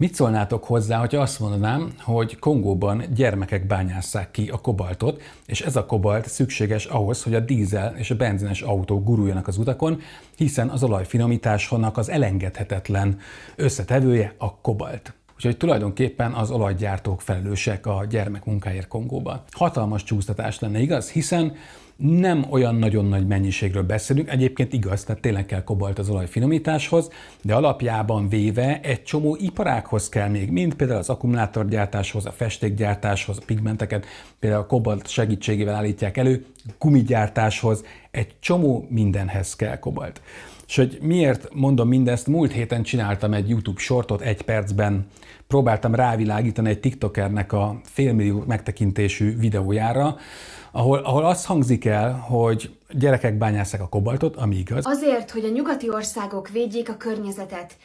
Mit szólnátok hozzá, hogy azt mondanám, hogy Kongóban gyermekek bányásszák ki a kobaltot, és ez a kobalt szükséges ahhoz, hogy a dízel és a benzines autók guruljanak az utakon, hiszen az olajfinomításonak az elengedhetetlen összetevője a kobalt. Úgyhogy tulajdonképpen az olajgyártók felelősek a gyermekmunkáért Kongóban. Hatalmas csúsztatás lenne, igaz? Hiszen nem olyan nagyon nagy mennyiségről beszélünk, egyébként igaz, tehát tényleg kell kobalt az olajfinomításhoz, de alapjában véve egy csomó iparákhoz kell még, mint például az akkumulátorgyártáshoz, a festékgyártáshoz, a pigmenteket például a kobalt segítségével állítják elő, gumigyártáshoz, egy csomó mindenhez kell kobalt. És hogy miért mondom mindezt, múlt héten csináltam egy YouTube shortot egy percben, próbáltam rávilágítani egy TikTokernek a félmillió megtekintésű videójára, ahol, ahol azt hangzik el, hogy Gyerekek bányászák a kobaltot, ami igaz. Azért, hogy a nyugati országok védjék a környezetet,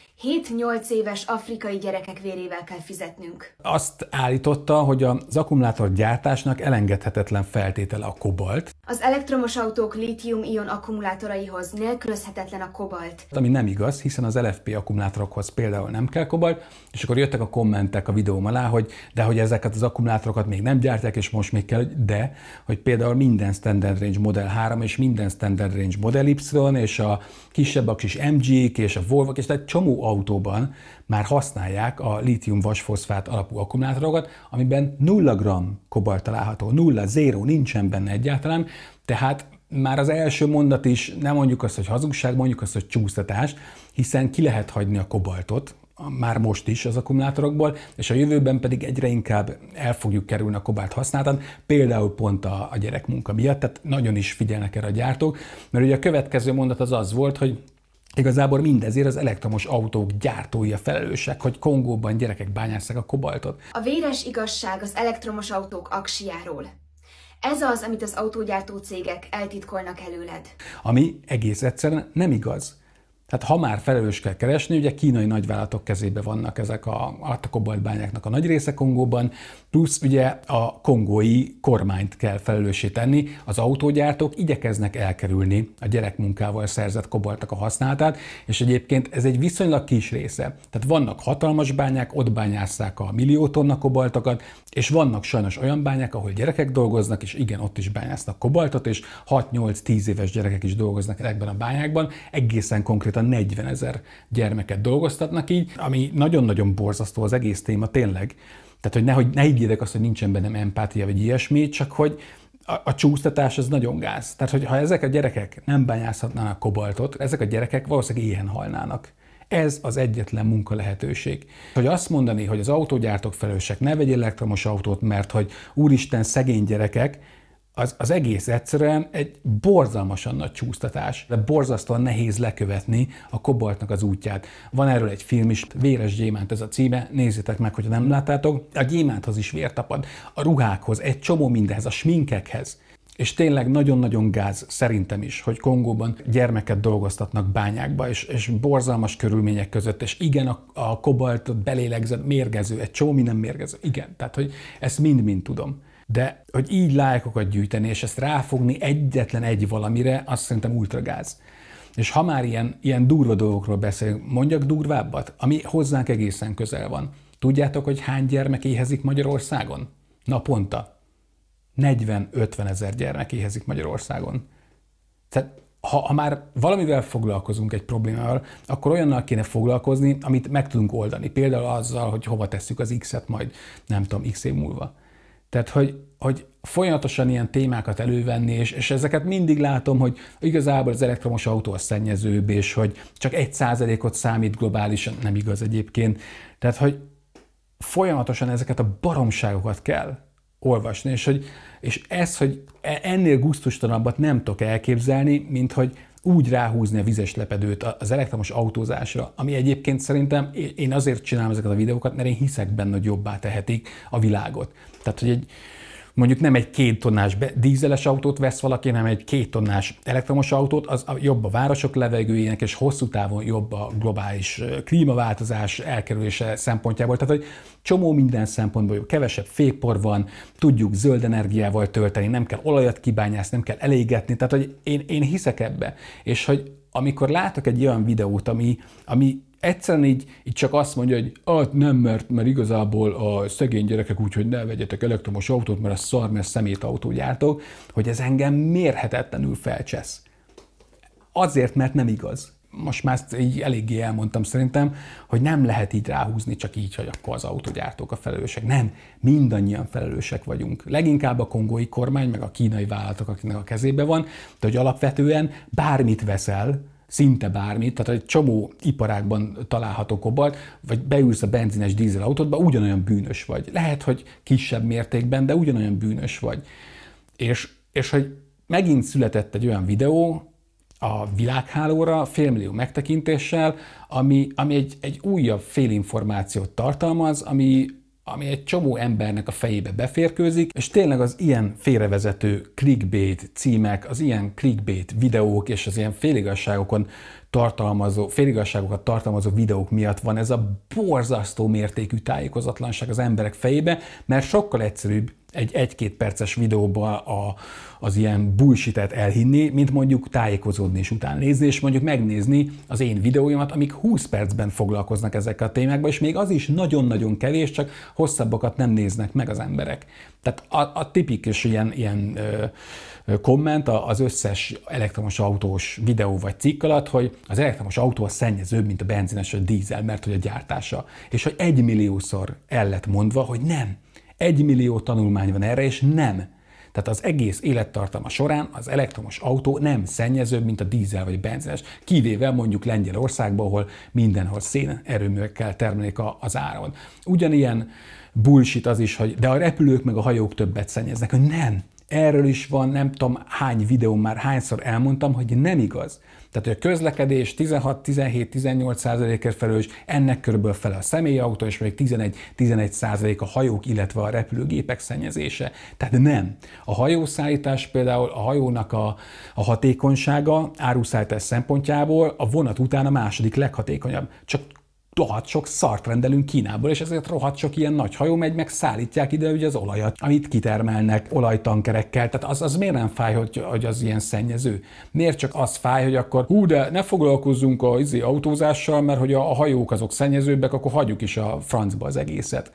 7-8 éves afrikai gyerekek vérével kell fizetnünk. Azt állította, hogy az akkumulátor gyártásnak elengedhetetlen feltétele a kobalt. Az elektromos autók lítium-ion akkumulátoraihoz nélkülözhetetlen a kobalt. Ami nem igaz, hiszen az LFP akkumulátorokhoz például nem kell kobalt, és akkor jöttek a kommentek a videóm alá, hogy de hogy ezeket az akkumulátorokat még nem gyártják, és most még kell, de hogy például minden standard range Model 3 és és minden standard range Model Y, és a kisebb a kis MG-k, és a volvo és tehát csomó autóban már használják a lítium vasfoszfát alapú akkumulátorokat, amiben 0 g kobalt található, 0, 0, nincsen benne egyáltalán, tehát már az első mondat is nem mondjuk azt, hogy hazugság, mondjuk azt, hogy csúsztatás, hiszen ki lehet hagyni a kobaltot már most is az akkumulátorokból, és a jövőben pedig egyre inkább el fogjuk kerülni a kobált használatán, például pont a, a gyerekmunka miatt, tehát nagyon is figyelnek erre a gyártók, mert ugye a következő mondat az az volt, hogy Igazából mindezért az elektromos autók gyártói a felelősek, hogy Kongóban gyerekek bányásszák a kobaltot. A véres igazság az elektromos autók aksiáról. Ez az, amit az autógyártó cégek eltitkolnak előled. Ami egész egyszerűen nem igaz. Tehát ha már felelős kell keresni, ugye kínai nagyvállalatok kezébe vannak ezek a, a kobaltbányáknak a nagy része Kongóban, plusz ugye a kongói kormányt kell felelőssé tenni. Az autógyártók igyekeznek elkerülni a gyerekmunkával szerzett kobaltnak a használatát, és egyébként ez egy viszonylag kis része. Tehát vannak hatalmas bányák, ott bányásszák a millió tonna kobaltokat, és vannak sajnos olyan bányák, ahol gyerekek dolgoznak, és igen, ott is bányásznak kobaltot, és 6-8-10 éves gyerekek is dolgoznak ebben a bányákban, egészen konkrét konkrétan 40 ezer gyermeket dolgoztatnak így, ami nagyon-nagyon borzasztó az egész téma tényleg. Tehát, hogy nehogy ne higgyétek azt, hogy nincsen bennem empátia vagy ilyesmi, csak hogy a, a csúsztatás az nagyon gáz. Tehát, hogy ha ezek a gyerekek nem bányászhatnának kobaltot, ezek a gyerekek valószínűleg éhen halnának. Ez az egyetlen munka lehetőség. Hogy azt mondani, hogy az autógyártók felelősek, ne vegyél elektromos autót, mert hogy úristen, szegény gyerekek, az, az egész egyszerűen egy borzalmasan nagy csúsztatás, de borzasztóan nehéz lekövetni a kobaltnak az útját. Van erről egy film is, Véres gyémánt ez a címe, nézzétek meg, hogyha nem láttátok. A gyémánthoz is vértapad, a ruhákhoz, egy csomó mindenhez, a sminkekhez. És tényleg nagyon-nagyon gáz, szerintem is, hogy Kongóban gyermeket dolgoztatnak bányákba, és, és borzalmas körülmények között, és igen, a, a kobalt belélegzett mérgező, egy csomó minden mérgező, igen. Tehát, hogy ezt mind-mind tudom. De hogy így lájkokat gyűjteni, és ezt ráfogni egyetlen egy valamire, azt szerintem ultragáz. És ha már ilyen, ilyen durva dolgokról beszélünk, mondjak durvábbat, ami hozzánk egészen közel van. Tudjátok, hogy hány gyermek éhezik Magyarországon? Naponta. 40-50 ezer gyermek éhezik Magyarországon. Tehát ha, ha már valamivel foglalkozunk egy problémával, akkor olyannal kéne foglalkozni, amit meg tudunk oldani. Például azzal, hogy hova tesszük az X-et majd, nem tudom, X év múlva. Tehát, hogy, hogy folyamatosan ilyen témákat elővenni, és, és ezeket mindig látom, hogy igazából az elektromos autó a szennyezőbb, és hogy csak egy százalékot számít globálisan, nem igaz egyébként. Tehát, hogy folyamatosan ezeket a baromságokat kell olvasni, és, hogy, és ez, hogy e-, ennél gusztustalanabbat nem tudok elképzelni, mint hogy úgy ráhúzni a vizes lepedőt az elektromos autózásra, ami egyébként szerintem én azért csinálom ezeket a videókat, mert én hiszek benne, hogy jobbá tehetik a világot. Tehát, hogy egy, mondjuk nem egy két tonnás dízeles autót vesz valaki, hanem egy két tonnás elektromos autót, az jobb a városok levegőjének, és hosszú távon jobb a globális klímaváltozás elkerülése szempontjából. Tehát, hogy csomó minden szempontból jobb. Kevesebb fépor van, tudjuk zöld energiával tölteni, nem kell olajat kibányászni, nem kell elégetni. Tehát, hogy én, én hiszek ebbe. És hogy amikor látok egy olyan videót, ami, ami egyszerűen így, így csak azt mondja, hogy ah, nem, mert, mert igazából a szegény gyerekek úgy, hogy ne vegyetek elektromos autót, mert a szar, mert szemétautógyártó, hogy ez engem mérhetetlenül felcsesz. Azért, mert nem igaz most már ezt így eléggé elmondtam szerintem, hogy nem lehet így ráhúzni csak így, hogy akkor az autogyártók a felelősek. Nem, mindannyian felelősek vagyunk. Leginkább a kongói kormány, meg a kínai vállalatok, akinek a kezébe van, de hogy alapvetően bármit veszel, szinte bármit, tehát egy csomó iparákban található kobalt, vagy beülsz a benzines autódba, ugyanolyan bűnös vagy. Lehet, hogy kisebb mértékben, de ugyanolyan bűnös vagy. És, és hogy megint született egy olyan videó, a világhálóra félmillió megtekintéssel, ami, ami egy, egy újabb félinformációt tartalmaz, ami, ami egy csomó embernek a fejébe beférkőzik, és tényleg az ilyen félrevezető clickbait címek, az ilyen clickbait videók és az ilyen féligasságokon tartalmazó, féligasságokat tartalmazó videók miatt van ez a borzasztó mértékű tájékozatlanság az emberek fejébe, mert sokkal egyszerűbb egy egy-két perces videóba a, az ilyen bullshit elhinni, mint mondjuk tájékozódni és után nézni, és mondjuk megnézni az én videóimat, amik 20 percben foglalkoznak ezekkel a témákban, és még az is nagyon-nagyon kevés, csak hosszabbakat nem néznek meg az emberek. Tehát a, a tipikus ilyen, ilyen ö, ö, komment az összes elektromos autós videó vagy cikk alatt, hogy az elektromos autó a szennyezőbb, mint a benzines vagy a dízel, mert hogy a gyártása. És hogy egy milliószor el lett mondva, hogy nem. Egy millió tanulmány van erre, és nem. Tehát az egész élettartama során az elektromos autó nem szennyezőbb, mint a dízel vagy a benzines, kivéve mondjuk Lengyelországban, ahol mindenhol erőműekkel termelik az áron. Ugyanilyen bullshit az is, hogy de a repülők meg a hajók többet szennyeznek, hogy nem. Erről is van nem tudom hány videó, már hányszor elmondtam, hogy nem igaz. Tehát, hogy a közlekedés 16-17-18%-ért felelős, ennek körülbelül fele a személyautó, és még 11-11% a hajók, illetve a repülőgépek szennyezése. Tehát nem. A hajószállítás például a hajónak a, a hatékonysága áruszállítás szempontjából a vonat után a második leghatékonyabb. Csak rohadt sok szart rendelünk Kínából, és ezért rohadt sok ilyen nagy hajó megy, meg szállítják ide ugye az olajat, amit kitermelnek olajtankerekkel. Tehát az, az miért nem fáj, hogy, hogy az ilyen szennyező? Miért csak az fáj, hogy akkor hú, de ne foglalkozzunk a izé, autózással, mert hogy a, a hajók azok szennyezőbbek, akkor hagyjuk is a francba az egészet.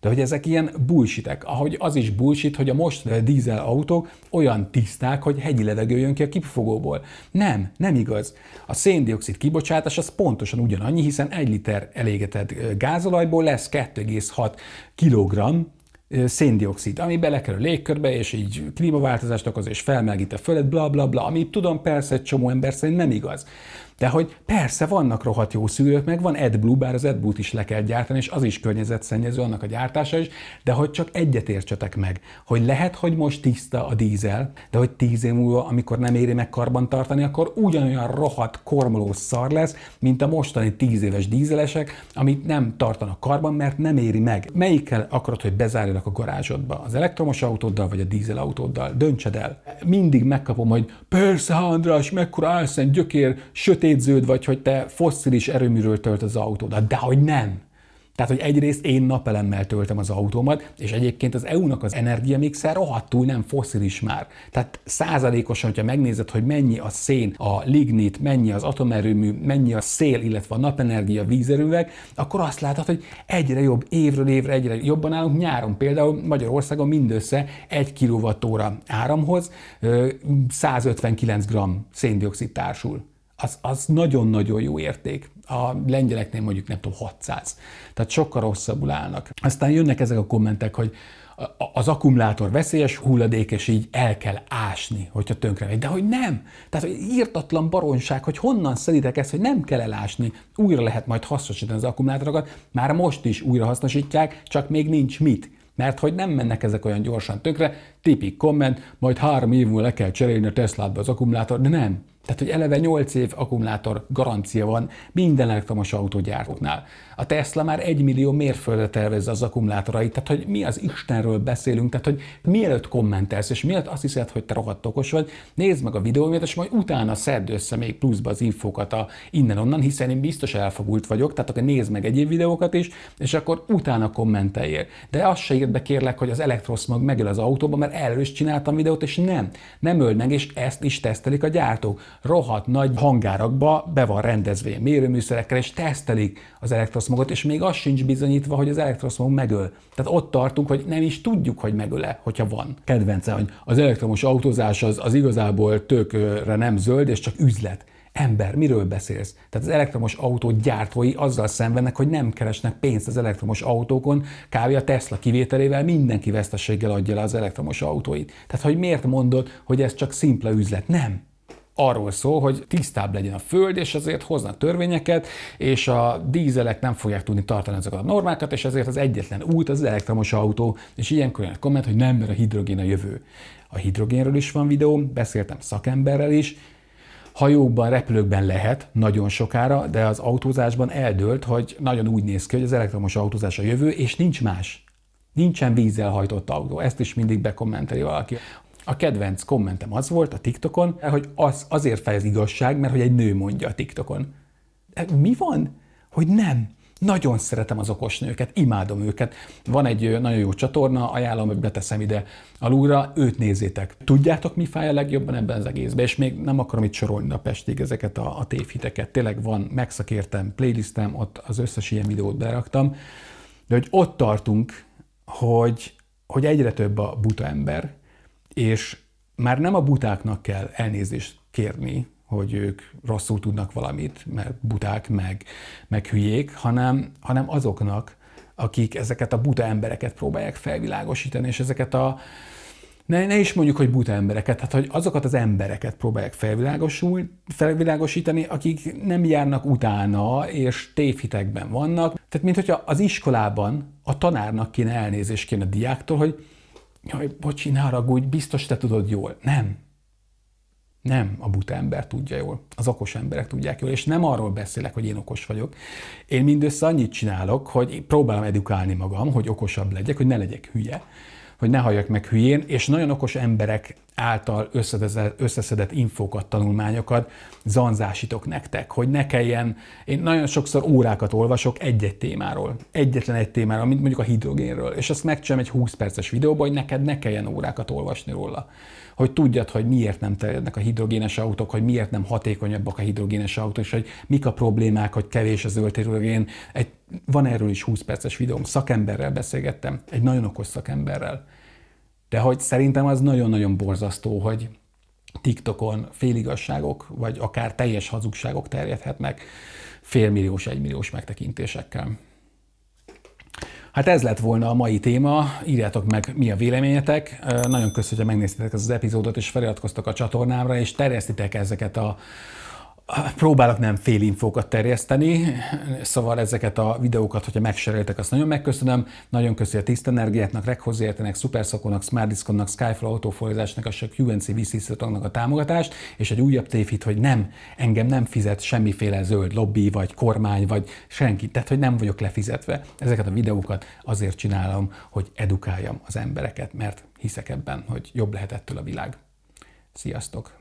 De hogy ezek ilyen bullshitek, ahogy az is bullshit, hogy a most dízel autók olyan tiszták, hogy hegyi levegő jön ki a kipufogóból. Nem, nem igaz. A széndiokszid kibocsátás az pontosan ugyanannyi, hiszen egy liter elégetett gázolajból lesz 2,6 kg széndiokszid, ami belekerül légkörbe, és így klímaváltozást okoz, és felmelegít a földet, bla bla bla, ami tudom persze egy csomó ember szerint nem igaz. De hogy persze vannak rohadt jó szűrők, meg van AdBlue, bár az AdBlue-t is le kell gyártani, és az is környezetszennyező, annak a gyártása is, de hogy csak egyet értsetek meg, hogy lehet, hogy most tiszta a dízel, de hogy tíz év múlva, amikor nem éri meg karbantartani, akkor ugyanolyan rohadt kormoló szar lesz, mint a mostani tíz éves dízelesek, amit nem tartanak karban, mert nem éri meg. Melyikkel akarod, hogy bezárjanak a garázsodba? Az elektromos autóddal, vagy a dízel autóddal? Döntsed el. Mindig megkapom, hogy persze, András, mekkora álszent, gyökér, sötét letétződ vagy, hogy te fosszilis erőműről tölt az autódat, de hogy nem. Tehát, hogy egyrészt én napelemmel töltem az autómat, és egyébként az EU-nak az energiamixer rohadtul nem foszilis már. Tehát százalékosan, hogyha megnézed, hogy mennyi a szén, a lignit, mennyi az atomerőmű, mennyi a szél, illetve a napenergia, vízerővek, akkor azt látod, hogy egyre jobb, évről évre egyre jobban állunk. Nyáron például Magyarországon mindössze 1 kWh áramhoz 159 g széndiokszid társul az, az nagyon-nagyon jó érték. A lengyeleknél mondjuk nem tudom 600. Tehát sokkal rosszabbul állnak. Aztán jönnek ezek a kommentek, hogy az akkumulátor veszélyes hulladék, és így el kell ásni, hogyha tönkre megy. De hogy nem. Tehát hogy írtatlan baronság, hogy honnan szeditek ezt, hogy nem kell elásni. Újra lehet majd hasznosítani az akkumulátorokat, már most is újra hasznosítják, csak még nincs mit mert hogy nem mennek ezek olyan gyorsan tönkre, tipik komment, majd három év múlva le kell cserélni a Tesládba az akkumulátor, de nem, tehát, hogy eleve 8 év akkumulátor garancia van minden elektromos autógyártóknál. A Tesla már 1 millió mérföldre tervezze az akkumulátorait, tehát hogy mi az Istenről beszélünk, tehát hogy mielőtt kommentelsz, és mielőtt azt hiszed, hogy te rohadt okos vagy, nézd meg a videómat, és majd utána szedd össze még pluszba az infókat a innen-onnan, hiszen én biztos elfogult vagyok, tehát akkor nézd meg egyéb videókat is, és akkor utána kommenteljél. De azt se írd be kérlek, hogy az elektroszmog megöl az autóba, mert erről is csináltam videót, és nem, nem öl és ezt is tesztelik a gyártók rohadt nagy hangárakba be van rendezve mérőműszerekkel, és tesztelik az elektroszmogot, és még az sincs bizonyítva, hogy az elektroszmog megöl. Tehát ott tartunk, hogy nem is tudjuk, hogy megöl-e, hogyha van. Kedvence, hogy az elektromos autózás az, az igazából tökre nem zöld, és csak üzlet. Ember, miről beszélsz? Tehát az elektromos autó gyártói azzal szenvednek, hogy nem keresnek pénzt az elektromos autókon, kávé a Tesla kivételével mindenki veszteséggel adja le az elektromos autóit. Tehát, hogy miért mondod, hogy ez csak szimpla üzlet? Nem arról szól, hogy tisztább legyen a föld, és ezért hoznak törvényeket, és a dízelek nem fogják tudni tartani azokat a normákat, és ezért az egyetlen út az elektromos autó, és ilyenkor jön a komment, hogy nem, mert a hidrogén a jövő. A hidrogénről is van videó, beszéltem szakemberrel is, hajókban, repülőkben lehet nagyon sokára, de az autózásban eldőlt, hogy nagyon úgy néz ki, hogy az elektromos autózás a jövő, és nincs más. Nincsen vízzel hajtott autó, ezt is mindig bekommenteli valaki. A kedvenc kommentem az volt a TikTokon, hogy az azért fejez igazság, mert hogy egy nő mondja a TikTokon. E, mi van? Hogy nem. Nagyon szeretem az okos nőket, imádom őket. Van egy nagyon jó csatorna, ajánlom, hogy beteszem ide alulra, őt nézzétek. Tudjátok, mi fáj a legjobban ebben az egészben, és még nem akarom itt sorolni a pestig ezeket a, a tévhiteket. Tényleg van, megszakértem playlistem, ott az összes ilyen videót beraktam, de hogy ott tartunk, hogy, hogy egyre több a buta ember, és már nem a butáknak kell elnézést kérni, hogy ők rosszul tudnak valamit, mert buták, meg, meg hülyék, hanem, hanem azoknak, akik ezeket a buta embereket próbálják felvilágosítani, és ezeket a, ne, ne is mondjuk, hogy buta embereket, hát hogy azokat az embereket próbálják felvilágosul, felvilágosítani, akik nem járnak utána, és tévhitekben vannak. Tehát, mintha az iskolában a tanárnak kéne elnézést kéne a diáktól, hogy jaj, bocsi, ne haragudj, biztos te tudod jól. Nem. Nem a buta ember tudja jól, az okos emberek tudják jól, és nem arról beszélek, hogy én okos vagyok. Én mindössze annyit csinálok, hogy próbálom edukálni magam, hogy okosabb legyek, hogy ne legyek hülye, hogy ne halljak meg hülyén, és nagyon okos emberek által összeszedett infókat, tanulmányokat zanzásítok nektek, hogy ne kelljen, én nagyon sokszor órákat olvasok egy-egy témáról, egyetlen egy témáról, mint mondjuk a hidrogénről, és azt megcsinálom egy 20 perces videóban, hogy neked ne kelljen órákat olvasni róla. Hogy tudjad, hogy miért nem terjednek a hidrogénes autók, hogy miért nem hatékonyabbak a hidrogénes autók, és hogy mik a problémák, hogy kevés az zöld hidrogén. Egy, van erről is 20 perces videóm, szakemberrel beszélgettem, egy nagyon okos szakemberrel de hogy szerintem az nagyon-nagyon borzasztó, hogy TikTokon féligasságok, vagy akár teljes hazugságok terjedhetnek félmilliós, egymilliós megtekintésekkel. Hát ez lett volna a mai téma, írjátok meg, mi a véleményetek. Nagyon köszönöm, hogy megnéztétek ezt az epizódot, és feliratkoztok a csatornámra, és terjesztitek ezeket a próbálok nem infókat terjeszteni, szóval ezeket a videókat, hogyha megsereltek, azt nagyon megköszönöm. Nagyon köszönöm a Tiszta Energiátnak, Reghozértenek, Superszakónak, Smartdiskonnak, Skyflow autófolyzásnak, a QNC vc a támogatást, és egy újabb tévhit, hogy nem, engem nem fizet semmiféle zöld lobby, vagy kormány, vagy senki, tehát hogy nem vagyok lefizetve. Ezeket a videókat azért csinálom, hogy edukáljam az embereket, mert hiszek ebben, hogy jobb lehet ettől a világ. Sziasztok!